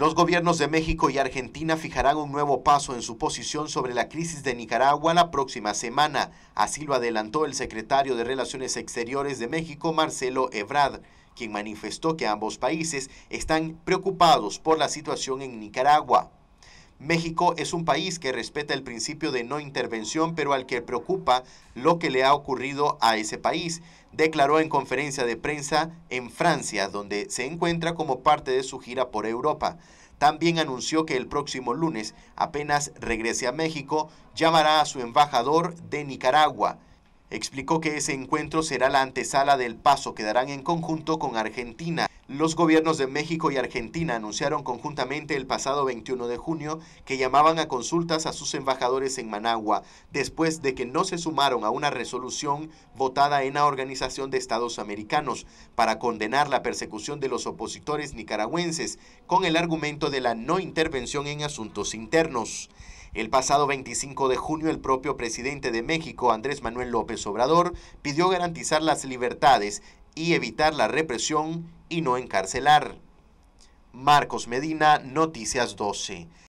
Los gobiernos de México y Argentina fijarán un nuevo paso en su posición sobre la crisis de Nicaragua la próxima semana, así lo adelantó el secretario de Relaciones Exteriores de México, Marcelo Ebrard, quien manifestó que ambos países están preocupados por la situación en Nicaragua. México es un país que respeta el principio de no intervención, pero al que preocupa lo que le ha ocurrido a ese país, declaró en conferencia de prensa en Francia, donde se encuentra como parte de su gira por Europa. También anunció que el próximo lunes, apenas regrese a México, llamará a su embajador de Nicaragua explicó que ese encuentro será la antesala del paso que darán en conjunto con Argentina. Los gobiernos de México y Argentina anunciaron conjuntamente el pasado 21 de junio que llamaban a consultas a sus embajadores en Managua, después de que no se sumaron a una resolución votada en la Organización de Estados Americanos para condenar la persecución de los opositores nicaragüenses con el argumento de la no intervención en asuntos internos. El pasado 25 de junio, el propio presidente de México, Andrés Manuel López Obrador, pidió garantizar las libertades y evitar la represión y no encarcelar. Marcos Medina, Noticias 12.